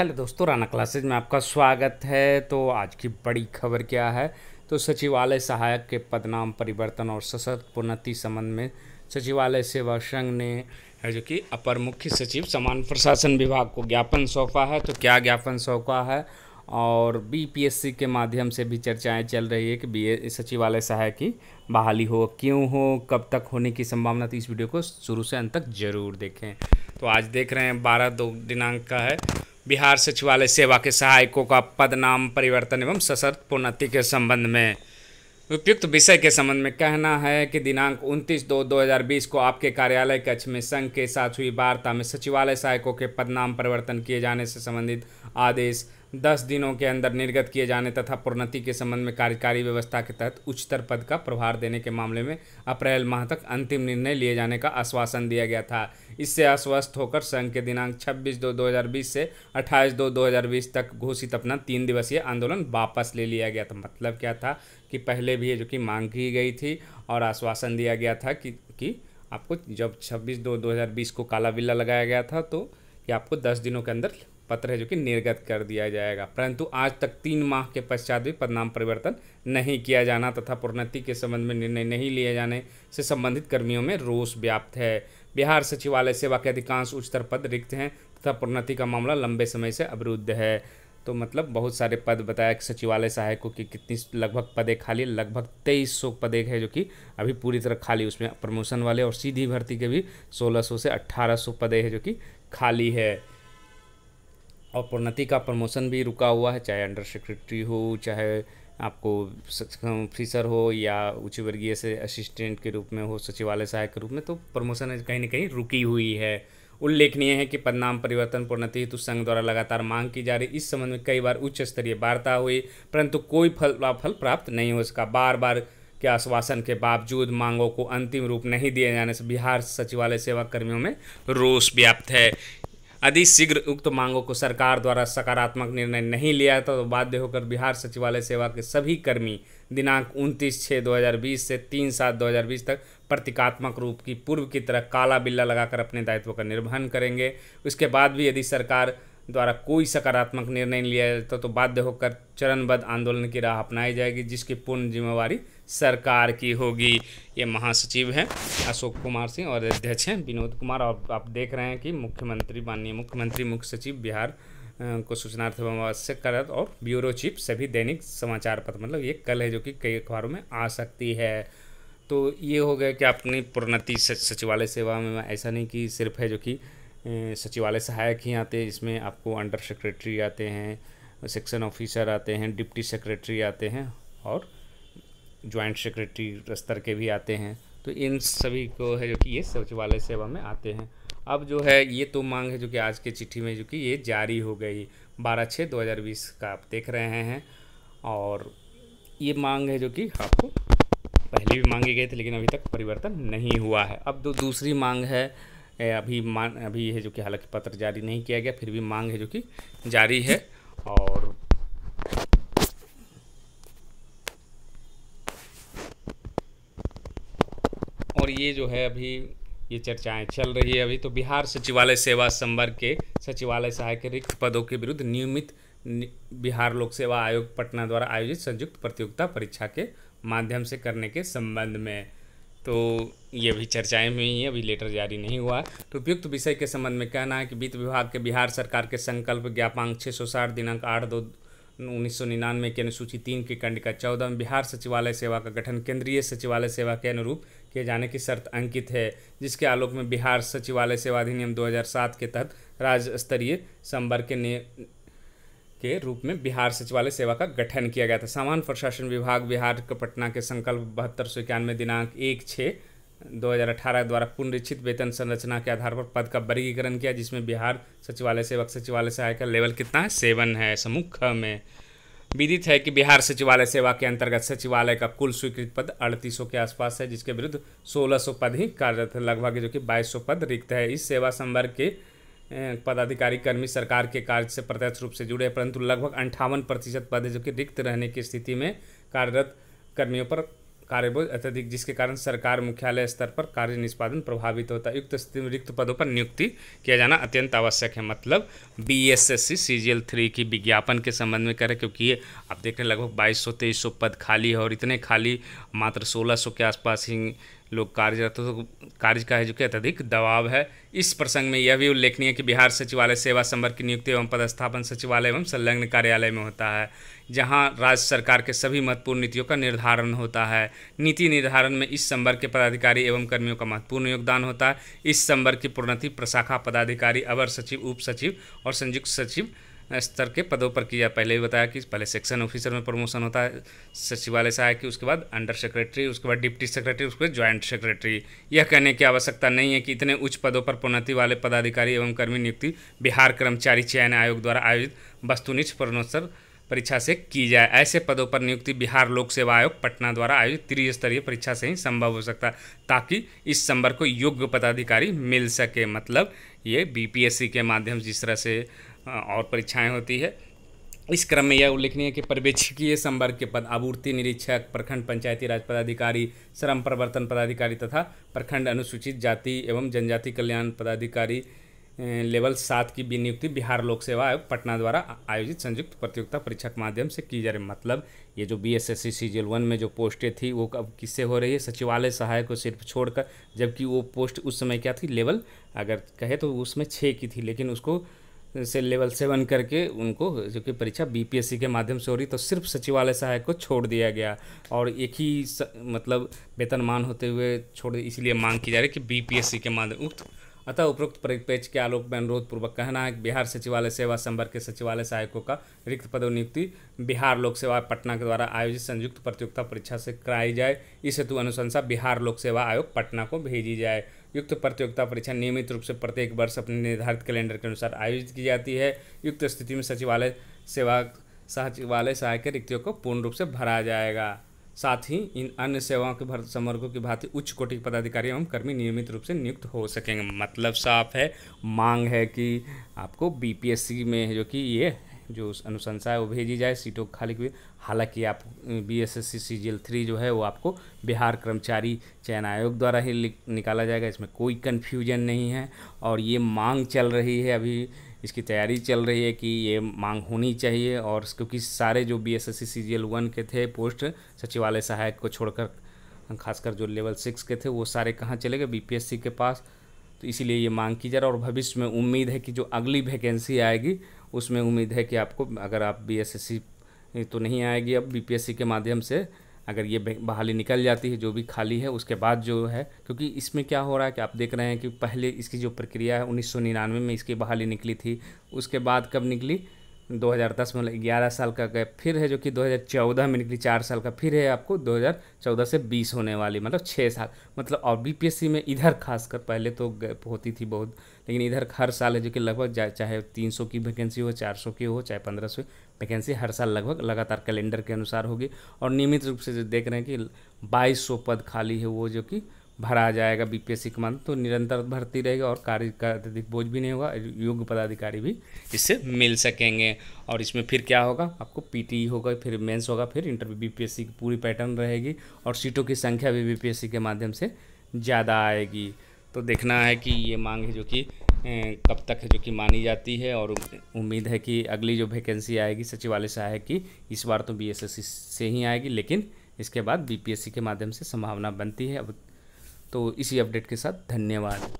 hello दोस्तों Rana classes में आपका स्वागत है तो आज की बड़ी खबर क्या है तो सचिवालय सहायक के पदनाम परिवर्तन और सशक्त पुनति संबंध में सचिवालय सेवा संघ ने जो कि अपर मुख्य सचिव समान प्रशासन विभाग को ज्ञापन सौंपा है तो क्या ज्ञापन सौंपा है और बीपीएससी के माध्यम से भी चर्चाएं चल रही है कि बी सचिवालय सहायक की बहाली हो क्यों हो कब तक होने की संभावना थी इस वीडियो को शुरू से अंत तक जरूर देखें तो आज देख रहे हैं बारह दो दिनांक का है बिहार सचिवालय सेवा के सहायकों का पद नाम परिवर्तन एवं सशर्त प्रोन्नति के संबंध में उपयुक्त विषय के संबंध में कहना है कि दिनांक 29 दो 2020 को आपके कार्यालय कक्ष में संघ के साथ हुई वार्ता में सचिवालय सहायकों के पदनाम परिवर्तन किए जाने से संबंधित आदेश दस दिनों के अंदर निर्गत किए जाने तथा प्रोन्नति के संबंध में कार्यकारी व्यवस्था के तहत उच्चतर पद का प्रभार देने के मामले में अप्रैल माह तक अंतिम निर्णय लिए जाने का आश्वासन दिया गया था इससे अस्वस्थ होकर संघ के दिनांक 26 दो 2020 से 28 दो 2020 तक घोषित अपना तीन दिवसीय आंदोलन वापस ले लिया गया था मतलब क्या था कि पहले भी ये जो कि मांग की गई थी और आश्वासन दिया गया था कि, कि आपको जब छब्बीस दो बीस को काला बिल्ला लगाया गया था तो कि आपको दस दिनों के अंदर पत्र है जो कि निर्गत कर दिया जाएगा परंतु आज तक तीन माह के पश्चात भी पदनाम परिवर्तन नहीं किया जाना तथा प्रोन्नति के संबंध में निर्णय नहीं लिए जाने से संबंधित कर्मियों में रोष व्याप्त है बिहार सचिवालय सेवा के अधिकांश उच्चतर पद रिक्त हैं तथा प्रोन्नति का मामला लंबे समय से अवरुद्ध है तो मतलब बहुत सारे पद बताया कि सचिवालय सहायकों की कितनी लगभग पदें खाली लगभग तेईस सौ पदे हैं जो कि अभी पूरी तरह खाली उसमें प्रमोशन वाले और सीधी भर्ती के भी सोलह सौ से अट्ठारह सौ पदे हैं जो कि खाली है और प्रोन्नति का प्रमोशन भी रुका हुआ है चाहे अंडर सेक्रेटरी हो चाहे आपको ऑफिसर हो या उच्च वर्गीय से असिस्टेंट के रूप में हो सचिवालय सहायक के रूप में तो प्रमोशन कहीं ना कहीं रुकी हुई है उल्लेखनीय है कि पदनाम परिवर्तन प्रोन्नति हेतु संघ द्वारा लगातार मांग की जा रही इस संबंध में कई बार उच्च स्तरीय वार्ता हुई परंतु कोई फल फल प्राप्त नहीं हो सका बार बार के आश्वासन के बावजूद मांगों को अंतिम रूप नहीं दिए जाने से बिहार सचिवालय सेवा कर्मियों में रोष व्याप्त है यदि शीघ्र उक्त मांगों को सरकार द्वारा सकारात्मक निर्णय नहीं लिया तो बाध्य होकर बिहार सचिवालय सेवा के सभी कर्मी दिनांक 29 छः 2020 से 3 सात 2020 तक प्रतीकात्मक रूप की पूर्व की तरह काला बिल्ला लगाकर अपने दायित्व का निर्वहन करेंगे उसके बाद भी यदि सरकार द्वारा कोई सकारात्मक निर्णय नहीं लिया जाता तो बाध्य होकर चरणबद्ध आंदोलन की राह अपनाई जाएगी जिसकी पूर्ण जिम्मेवारी सरकार की होगी ये महासचिव हैं अशोक कुमार सिंह और अध्यक्ष हैं विनोद कुमार और आप देख रहे हैं कि मुख्यमंत्री माननीय मुख्यमंत्री मुख्य सचिव बिहार को सूचनार्थ आवश्यक करत और ब्यूरो चीफ सभी दैनिक समाचार पत्र मतलब ये कल है जो कि कई अखबारों में आ सकती है तो ये हो गया कि अपनी प्रोन्नति सचिवालय सेवा में ऐसा नहीं कि सिर्फ है जो कि सचिवालय सहायक ही आते हैं इसमें आपको अंडर सेक्रेटरी आते हैं सेक्शन ऑफिसर आते हैं डिप्टी सेक्रेटरी आते हैं और जॉइंट सेक्रेटरी स्तर के भी आते हैं तो इन सभी को है जो कि ये सचिवालय सेवा में आते हैं अब जो है ये तो मांग है जो कि आज के चिट्ठी में जो कि ये जारी हो गई बारह छः दो हज़ार बीस का आप देख रहे हैं और ये मांग है जो कि आपको पहले भी मांगी गई थी लेकिन अभी तक परिवर्तन नहीं हुआ है अब जो तो दूसरी मांग है अभी मान अभी है जो कि हालांकि पत्र जारी नहीं किया गया फिर भी मांग है जो कि जारी है और और ये जो है अभी ये चर्चाएं चल रही है अभी तो बिहार सचिवालय सेवा संवर्ग के सचिवालय सहायक रिक्त पदों के विरुद्ध नियमित बिहार लोक सेवा आयोग पटना द्वारा आयोजित संयुक्त प्रतियोगिता परीक्षा के माध्यम से करने के संबंध में तो ये भी चर्चाएं में ही अभी लेटर जारी नहीं हुआ तो उपयुक्त विषय के संबंध में कहना है कि वित्त विभाग के बिहार सरकार के संकल्प ज्ञापांक छः सौ साठ दिनांक आठ दो उन्नीस सौ निन्यानवे की अनुसूची तीन की कंडिका चौदह में बिहार सचिवालय सेवा का गठन केंद्रीय सचिवालय सेवा के अनुरूप किए जाने की शर्त अंकित है जिसके आलोक में बिहार सचिवालय सेवा अधिनियम दो के तहत राज्य स्तरीय संवर्ग के के रूप में बिहार सचिवालय सेवा का गठन किया गया था सामान्य प्रशासन विभाग बिहार के पटना के संकल्प बहत्तर सौ इक्यानवे दिनांक एक छः दो हज़ार अठारह द्वारा पुनरीक्षित वेतन संरचना के आधार पर पद का वर्गीकरण किया जिसमें बिहार सचिवालय सेवक सचिवालय सहायक का लेवल कितना है सेवन है समूह में विदित है कि बिहार सचिवालय सेवा के अंतर्गत सचिवालय का कुल स्वीकृत पद अड़तीस के आसपास है जिसके विरुद्ध सोलह सौ पद ही कार्यरत है लगभग जो कि बाईस सौ पद रिक्त है इस सेवा संवर्ग के पदाधिकारी कर्मी सरकार के कार्य से प्रत्यक्ष रूप से जुड़े परंतु लगभग अंठावन प्रतिशत पद है जो कि रिक्त रहने की स्थिति में कार्यरत कर्मियों पर कार्यबोध अत्यधिक जिसके कारण सरकार मुख्यालय स्तर पर कार्य निष्पादन प्रभावित होता है युक्त स्थिति में रिक्त पदों पर नियुक्ति किया जाना अत्यंत आवश्यक है मतलब B S S C C G L three की विज्ञापन के संबंध में करें क्योंकि ये आप देख रहे हैं लगभग बाईस सौ तेईस सौ पद खाली है और इतने खाली मात्र सोलह सौ के आसपास ही लोग कार्यरतों तो कार्य का है जो कि अत्यधिक दबाव है इस प्रसंग में यह भी उल्लेखनीय कि बिहार सचिवालय सेवा संवर्ग की नियुक्ति एवं पदस्थापन सचिवालय एवं संलग्न कार्यालय में होता है जहां राज्य सरकार के सभी महत्वपूर्ण नीतियों का निर्धारण होता है नीति निर्धारण में इस संवर्ग के पदाधिकारी एवं कर्मियों का महत्वपूर्ण योगदान होता है इस संवर्ग की प्रोन्नति प्रशाखा पदाधिकारी अवर सचिव उप सचिव और संयुक्त सचिव स्तर के पदों पर किया पहले भी बताया कि पहले सेक्शन ऑफिसर में प्रमोशन होता है सचिवालय से आया कि उसके बाद अंडर सेक्रेटरी उसके बाद डिप्टी सेक्रेटरी उसके बाद ज्वाइंट सेक्रेटरी यह कहने की आवश्यकता नहीं है कि इतने उच्च पदों पर प्रोन्नति वाले पदाधिकारी एवं कर्मी नियुक्ति बिहार कर्मचारी चयन आयोग द्वारा आयोजित वस्तुनिष्ठ प्रोन्नोत्तर परीक्षा से की जाए ऐसे पदों पर नियुक्ति बिहार लोक सेवा आयोग पटना द्वारा आयोजित त्रिस्तरीय परीक्षा से ही संभव हो सकता ताकि इस संबर को योग्य पदाधिकारी मिल सके मतलब ये बीपीएससी के माध्यम से जिस तरह से हाँ, और परीक्षाएं होती है इस क्रम में यह उल्लेखनीय है कि पर्यवेक्षकीय संवर्ग के पद आपूर्ति निरीक्षक प्रखंड पंचायती राज पदाधिकारी श्रम प्रवर्तन पदाधिकारी तथा प्रखंड अनुसूचित जाति एवं जनजाति कल्याण पदाधिकारी लेवल सात की नियुक्ति बिहार लोक सेवा आयोग पटना द्वारा आयोजित संयुक्त प्रतियोगिता परीक्षा के माध्यम से की जा रही मतलब ये जो B S S C C one में जो पोस्टें थी वो अब किससे हो रही है सचिवालय सहायक को सिर्फ छोड़कर जबकि वो पोस्ट उस समय क्या थी लेवल अगर कहे तो उसमें छः की थी लेकिन उसको से लेवल सेवन करके उनको जो कि परीक्षा बीपीएससी के माध्यम से हो रही तो सिर्फ सचिवालय सहायक को छोड़ दिया गया और एक ही स, मतलब वेतनमान होते हुए छोड़ इसीलिए मांग की जा रही है कि बीपीएससी के माध्यम उक्त अतः उपरोक्त परिपेक्ष के आलोक में अनुरोध पूर्वक कहना है कि बिहार सचिवालय सेवा संवर्ग के सचिवालय सहायकों का रिक्त नियुक्ति बिहार लोक सेवा पटना के द्वारा आयोजित संयुक्त प्रतियोगिता परीक्षा से कराई जाए इस हेतु अनुशंसा बिहार लोक सेवा आयोग पटना को भेजी जाए युक्त प्रतियोगिता परीक्षा नियमित रूप से प्रत्येक वर्ष अपने निर्धारित कैलेंडर के अनुसार आयोजित की जाती है युक्त स्थिति में सचिवालय सेवा सचिवालय सहायक रिक्तियों को पूर्ण रूप से भरा जाएगा साथ ही इन अन्य सेवाओं के भर समर्गों की भांति उच्च कोटि के पदाधिकारी एवं कर्मी नियमित रूप से नियुक्त हो सकेंगे मतलब साफ है मांग है कि आपको बीपीएससी में जो कि ये जो अनुशंसा है वो भेजी जाए सीटों को खाली की हालांकि आप B S S C C G L three जो है वो आपको बिहार कर्मचारी चयन आयोग द्वारा ही निकाला जाएगा इसमें कोई कन्फ्यूजन नहीं है और ये मांग चल रही है अभी इसकी तैयारी चल रही है कि ये मांग होनी चाहिए और क्योंकि सारे जो B S S C C G L one के थे पोस्ट सचिवालय सहायक को छोड़कर खासकर जो लेवल सिक्स के थे वो सारे कहाँ चले गए बी पी एस सी के पास तो इसीलिए ये मांग की जा रहा है और भविष्य में उम्मीद है कि जो अगली वैकेंसी आएगी उसमें उम्मीद है कि आपको अगर आप बी तो नहीं आएगी अब बी के माध्यम से अगर ये बहाली निकल जाती है जो भी खाली है उसके बाद जो है क्योंकि इसमें क्या हो रहा है कि आप देख रहे हैं कि पहले इसकी जो प्रक्रिया है उन्नीस में इसकी बहाली निकली थी उसके बाद कब निकली 2010 में ग्यारह साल का गैप फिर है जो कि 2014 में निकली चार साल का फिर है आपको 2014 से 20 होने वाली मतलब छः साल मतलब और बी में इधर खासकर पहले तो गैप होती थी बहुत लेकिन इधर हर साल है जो कि लगभग चाहे 300 की वैकेंसी हो 400 की हो चाहे 1500 वैकेंसी हर साल लगभग लगातार कैलेंडर के अनुसार होगी और नियमित रूप से जो देख रहे हैं कि बाईस पद खाली है वो जो कि भरा जाएगा बीपीएससी के मान तो निरंतर भर्ती रहेगा और कार्य का अत्यधिक बोझ भी नहीं होगा योग्य पदाधिकारी भी इससे मिल सकेंगे और इसमें फिर क्या होगा आपको पीटी e होगा फिर मेंस होगा फिर इंटरव्यू बीपीएससी की पूरी पैटर्न रहेगी और सीटों की संख्या भी बीपीएससी के माध्यम से ज़्यादा आएगी तो देखना है कि ये मांग है जो कि कब तक है जो कि मानी जाती है और उम्मीद है कि अगली जो वैकेंसी आएगी सचिवालय आए कि इस बार तो बी से ही आएगी लेकिन इसके बाद बीपीएससी के माध्यम से संभावना बनती है अब तो इसी अपडेट के साथ धन्यवाद